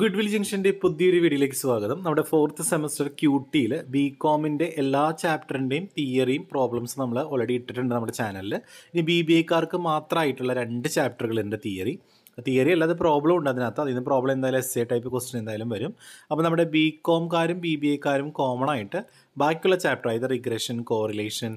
good will ജംഗ്ഷന്റെ പുതിയൊരു വീഡിയോയിലേക്ക് സ്വാഗതം നമ്മുടെ ഫോർത്ത് സെമസ്റ്റർ ക്യൂട്ടിയിൽ ബി കോമിൻ്റെ എല്ലാ ചാപ്റ്ററിൻ്റെയും തിയറിയും പ്രോബ്ലംസ് നമ്മൾ ഓൾറെഡി ഇട്ടിട്ടുണ്ട് നമ്മുടെ ചാനലിൽ ഇനി ബി ബി എക്കാർക്ക് മാത്രമായിട്ടുള്ള രണ്ട് എൻ്റെ തിയറി തിയറി അല്ലാതെ പ്രോബ്ലം ഉണ്ട് അതിനകത്ത് അതിൽ നിന്ന് പ്രോബ്ലം എന്തായാലും എസ് എ ടൈപ്പ് ക്വസ്റ്റ്യൻ എന്തായാലും വരും അപ്പോൾ നമ്മുടെ ബി കോംകാരും ബി ബി എക്കാരും കോമൺ ആയിട്ട് ബാക്കിയുള്ള ചാപ്റ്റർ അതായത് റിഗ്രഷൻ കോറിലേഷൻ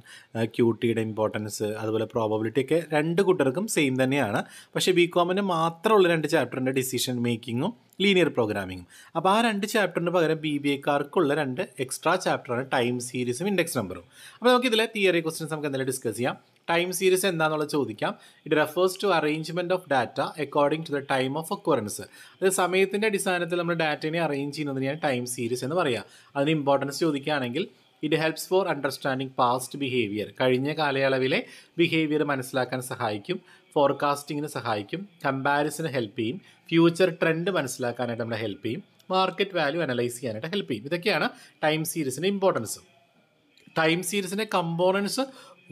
ക്യൂട്ടിയുടെ ഇമ്പോർട്ടൻസ് അതുപോലെ പ്രോബബിലിറ്റി ഒക്കെ രണ്ട് കൂട്ടർക്കും സെയിം തന്നെയാണ് പക്ഷേ ബി കോമിന് മാത്രമുള്ള രണ്ട് ചാപ്റ്ററിൻ്റെ ഡിസിഷൻ മേക്കിങ്ങും ലീനിയർ പ്രോഗ്രാമിങ്ങും അപ്പോൾ ആ രണ്ട് ചാപ്റ്ററിന് പകരം ബി ബി എക്കാർക്കുള്ള രണ്ട് എക്സ്ട്രാ ചാപ്റ്ററാണ് ടൈം സീരീസും ഇൻഡെക്സ് നമ്പറും അപ്പോൾ നമുക്ക് ഇതിലെ തിയറി ക്വസ്റ്റ്യൻസ് നമുക്ക് എന്തായാലും ഡിസ്കസ് ചെയ്യാം ടൈം സീരീസ് എന്താണെന്നുള്ളത് ചോദിക്കാം it refers to arrangement of data according to the time of occurrence അത് സമയത്തിൻ്റെ അടിസ്ഥാനത്തിൽ നമ്മൾ ഡാറ്റയെ അറേഞ്ച് ചെയ്യുന്നതിനെയാണ് ടൈം സീരീസ് എന്ന് പറയുക അതിന് ഇമ്പോർട്ടൻസ് ചോദിക്കുകയാണെങ്കിൽ it helps for understanding past behaviour കഴിഞ്ഞ കാലയളവിലെ ബിഹേവിയർ മനസ്സിലാക്കാൻ സഹായിക്കും ഫോർകാസ്റ്റിങ്ങിന് സഹായിക്കും കമ്പാരിസന് ഹെൽപ്പ് ചെയ്യും ഫ്യൂച്ചർ ട്രെൻഡ് മനസ്സിലാക്കാനായിട്ട് നമ്മളെ ഹെൽപ്പ് ചെയ്യും മാർക്കറ്റ് വാല്യൂ അനലൈസ് ചെയ്യാനായിട്ട് ഹെൽപ്പ് ചെയ്യും ഇതൊക്കെയാണ് ടൈം സീരീസിൻ്റെ ഇമ്പോർട്ടൻസ് ടൈം സീരീസിൻ്റെ കമ്പോണൻസ്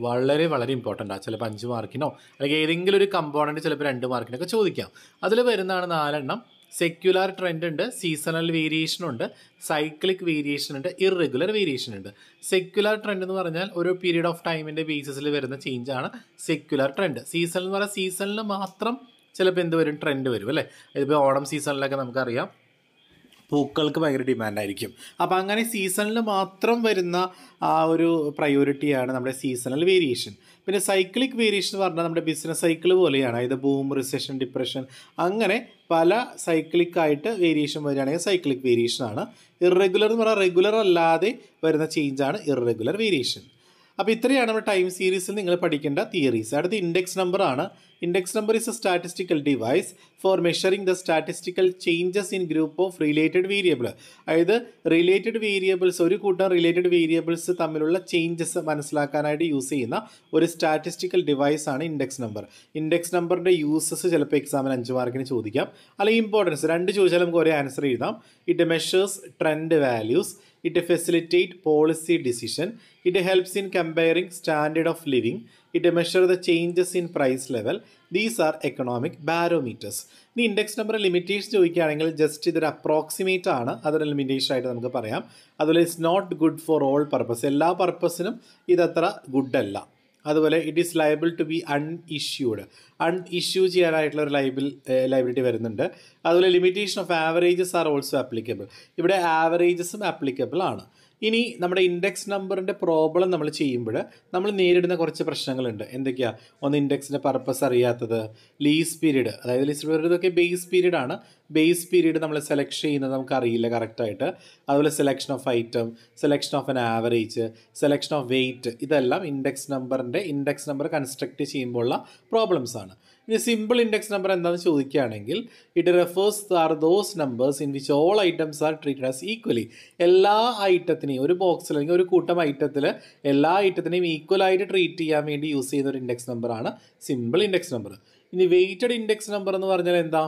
വളരെ വളരെ ഇമ്പോർട്ടൻ്റ് ആണ് ചിലപ്പോൾ അഞ്ച് മാർക്കിനോ അല്ലെങ്കിൽ ഏതെങ്കിലും ഒരു കമ്പോണൻറ്റ് ചിലപ്പോൾ രണ്ട് മാർക്കിനൊക്കെ ചോദിക്കാം അതിൽ വരുന്നതാണ് നാലെണ്ണം സെക്യുലാർ ട്രെൻഡ് ഉണ്ട് സീസണൽ വേരിയേഷൻ ഉണ്ട് സൈക്ലിക് വേരിയേഷൻ ഉണ്ട് ഇറഗുലർ വേരിയേഷൻ ഉണ്ട് സെക്യുലർ ട്രെൻഡ് എന്ന് പറഞ്ഞാൽ ഒരു പീരീഡ് ഓഫ് ടൈമിൻ്റെ ബേസിസിൽ വരുന്ന ചേഞ്ചാണ് സെക്യുലർ ട്രെൻഡ് സീസൺ എന്ന് പറഞ്ഞാൽ സീസണിൽ മാത്രം ചിലപ്പോൾ എന്ത് വരും ട്രെൻഡ് വരും അല്ലേ ഇതിപ്പോൾ ഓണം സീസണിലൊക്കെ നമുക്കറിയാം പൂക്കൾക്ക് ഭയങ്കര ഡിമാൻഡായിരിക്കും അപ്പോൾ അങ്ങനെ സീസണിൽ മാത്രം വരുന്ന ആ ഒരു പ്രയോറിറ്റിയാണ് നമ്മുടെ സീസണൽ വേരിയേഷൻ പിന്നെ സൈക്ലിക് വേരിയേഷൻ എന്ന് പറഞ്ഞാൽ നമ്മുടെ ബിസിനസ് സൈക്കിൾ പോലെയാണ് അതായത് ബൂം റിസഷൻ ഡിപ്രഷൻ അങ്ങനെ പല സൈക്ലിക്കായിട്ട് വേരിയേഷൻ വരികയാണെങ്കിൽ സൈക്ലിക് വേരിയേഷൻ ആണ് ഇറഗുലർ എന്ന് പറഞ്ഞാൽ റെഗുലർ അല്ലാതെ വരുന്ന ചേഞ്ചാണ് ഇറഗുലർ വേരിയേഷൻ അപ്പോൾ ഇത്രയാണ് നമ്മുടെ ടൈം സീരീസിൽ നിങ്ങൾ പഠിക്കേണ്ട തിയറീസ് അടുത്ത ഇൻഡെക്സ് നമ്പറാണ് Index number is a statistical device for measuring the statistical changes in group of related variable അതായത് റിലേറ്റഡ് വേരിയബിൾസ് ഒരു കൂട്ടം റിലേറ്റഡ് വേരിയബിൾസ് തമ്മിലുള്ള ചേഞ്ചസ് മനസ്സിലാക്കാനായിട്ട് യൂസ് ചെയ്യുന്ന ഒരു സ്റ്റാറ്റിസ്റ്റിക്കൽ ഡിവൈസ് ആണ് ഇൻഡെക്സ് നമ്പർ ഇൻഡെക്സ് നമ്പറിൻ്റെ യൂസസ് ചിലപ്പോൾ എക്സാമിന് അഞ്ച് മാർക്കിന് ചോദിക്കാം അല്ലെങ്കിൽ ഇമ്പോർട്ടൻസ് രണ്ട് ചോദിച്ചാലും നമുക്ക് ഒരേ ആൻസർ എഴുതാം it measures trend values it facilitate policy decision it helps in comparing standard of living it measure the changes in price level these are economic barometers ഇനി ഇൻഡെക്സ് നമ്പർ ലിമിറ്റേഷൻ ചോദിക്കുകയാണെങ്കിൽ just ഇതൊരു approximate ആണ് അതൊരു limitation ആയിട്ട് നമുക്ക് പറയാം അതുപോലെ it's not good for all purpose എല്ലാ പർപ്പസിനും ഇതത്ര ഗുഡ് അല്ല അതുപോലെ it is liable to be unissued unissue ചെയ്യാനായിട്ടുള്ള ഒരു ലൈബിൾ ലൈബിലിറ്റി വരുന്നുണ്ട് അതുപോലെ limitation of averages are also applicable ഇവിടെ ആവറേജസും ആപ്ലിക്കബിൾ ആണ് ഇനി നമ്മുടെ ഇൻഡെക്സ് നമ്പറിൻ്റെ പ്രോബ്ലം നമ്മൾ ചെയ്യുമ്പോൾ നമ്മൾ നേരിടുന്ന കുറച്ച് പ്രശ്നങ്ങളുണ്ട് എന്തൊക്കെയാ ഒന്ന് ഇൻഡെക്സിൻ്റെ പർപ്പസ് അറിയാത്തത് ലീസ് പീരീഡ് അതായത് ലീസ് പീരീഡ് ഇതൊക്കെ ബേസ് പീരീഡ് ആണ് ബേസ് പീരീഡ് നമ്മൾ സെലക്ഷൻ ചെയ്യുന്നത് നമുക്ക് അറിയില്ല കറക്റ്റായിട്ട് അതുപോലെ selection of item selection of an average selection of weight ഇതെല്ലാം ഇൻഡെക്സ് നമ്പറിൻ്റെ ഇൻഡെക്സ് നമ്പർ കൺസ്ട്രക്ട് ചെയ്യുമ്പോഴുള്ള പ്രോബ്ലംസ് ആണ് ഇനി സിമ്പിൾ ഇൻഡെക്സ് നമ്പർ എന്താണെന്ന് ചോദിക്കുകയാണെങ്കിൽ it refers are those numbers in which all items are treated as equally എല്ലാ ഐറ്റത്തിനെയും ഒരു ബോക്സിൽ അല്ലെങ്കിൽ ഒരു കൂട്ടം ഐറ്റത്തിൽ എല്ലാ ഐറ്റത്തിനെയും ഈക്വലായിട്ട് ട്രീറ്റ് ചെയ്യാൻ വേണ്ടി യൂസ് ചെയ്യുന്ന ഒരു ഇൻഡെക്സ് നമ്പറാണ് സിമ്പിൾ ഇൻഡെക്സ് നമ്പർ ഇനി വെയ്റ്റഡ് ഇൻഡെക്സ് നമ്പർ എന്ന് പറഞ്ഞാൽ എന്താ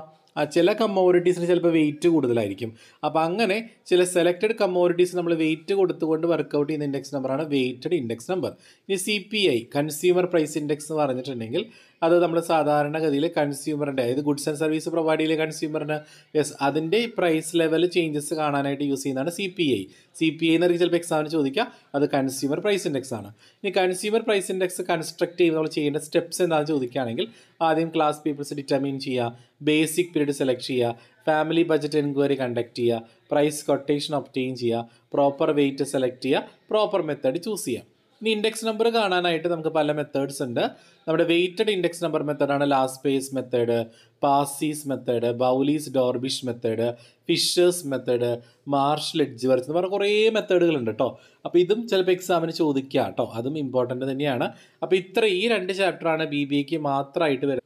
ചില കമ്മോഡിറ്റീസിന് ചിലപ്പോൾ വെയിറ്റ് കൂടുതലായിരിക്കും അപ്പോൾ അങ്ങനെ ചില സെലക്റ്റഡ് കമ്മോഡിറ്റീസ് നമ്മൾ വെയിറ്റ് കൊടുത്തുകൊണ്ട് വർക്കൗട്ട് ചെയ്യുന്ന ഇൻഡെക്സ് നമ്പറാണ് വെയിറ്റഡ് ഇൻഡെക്സ് നമ്പർ ഇനി C P I consumer price index എന്ന് പറഞ്ഞിട്ടുണ്ടെങ്കിൽ അത് നമ്മൾ സാധാരണഗതിയിൽ കൺസ്യൂമറിൻ്റെ അതായത് ഗുഡ്സ് ആൻഡ് സർവീസ് പ്രൊവൈഡ് ചെയ്യലെ കൺസ്യൂമറിന് യെസ് അതിൻ്റെ പ്രൈസ് ലെവൽ ചേഞ്ചസ് കാണാനായിട്ട് യൂസ് ചെയ്യുന്നതാണ് C P I C P I എന്നൊക്കെ ചിലപ്പോൾ എക്സാമിന് ചോദിക്കുക അത് കൺസ്യൂമർ പ്രൈസ് ഇൻഡെക്സ് ആണ് ഇനി കൺസ്യൂമർ പ്രൈസ് ഇൻഡെക്സ് കൺസ്ട്രക്ട് ചെയ്ത് നമ്മൾ ചെയ്യേണ്ട സ്റ്റെപ്സ് എന്താണെന്ന് ചോദിക്കുകയാണെങ്കിൽ ആദ്യം ക്ലാസ് പീപ്പിൾസ് ഡിറ്റർമിൻ ചെയ്യുക ബേസിക് പീരീഡ് സെലക്ട് ചെയ്യുക ഫാമിലി ബജറ്റ് എൻക്വയറി കണ്ടക്ട് ചെയ്യുക പ്രൈസ് കൊട്ടേഷൻ ഒപ്റ്റെയിൻ ചെയ്യുക പ്രോപ്പർ വെയിറ്റ് സെലക്ട് ചെയ്യുക പ്രോപ്പർ മെത്തേഡ് ചൂസ് ചെയ്യുക ഇനി ഇൻഡെക്സ് നമ്പർ കാണാനായിട്ട് നമുക്ക് പല മെത്തേഡ്സ് ഉണ്ട് നമ്മുടെ വെയിറ്റഡ് ഇൻഡെക്സ് നമ്പർ മെത്തേഡാണ് Laspeyres method Paasche's method Bowley's Dorbish method Fisher's method മാർഷ് ലെഡ്ജ് വരച്ച് എന്ന് പറഞ്ഞാൽ കുറേ മെത്തേഡുകളുണ്ട് കേട്ടോ അപ്പോൾ ഇതും ചിലപ്പോൾ എക്സാമിന് ചോദിക്കുക കേട്ടോ അതും ഇമ്പോർട്ടൻ്റ് തന്നെയാണ് അപ്പോൾ ഇത്ര ഈ രണ്ട് ചാപ്റ്ററാണ് ബി ബി എക്ക് മാത്രമായിട്ട് വരുന്നത്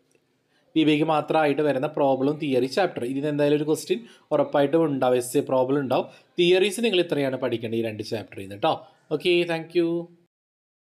ബി ബിക്ക് മാത്രമായിട്ട് വരുന്ന പ്രോബ്ലം തിയറി ചാപ്റ്റർ ഇതിന് എന്തായാലും ഒരു ക്വസ്റ്റ്യൻ ഉറപ്പായിട്ടും ഉണ്ടാവും എസ് എ പ്രോബ്ലം ഉണ്ടാവും തിയറീസ് നിങ്ങൾ ഇത്രയാണ് പഠിക്കേണ്ടത് ഈ രണ്ട് ചാപ്റ്ററിൽ നിന്ന് കേട്ടോ ഓക്കെ താങ്ക്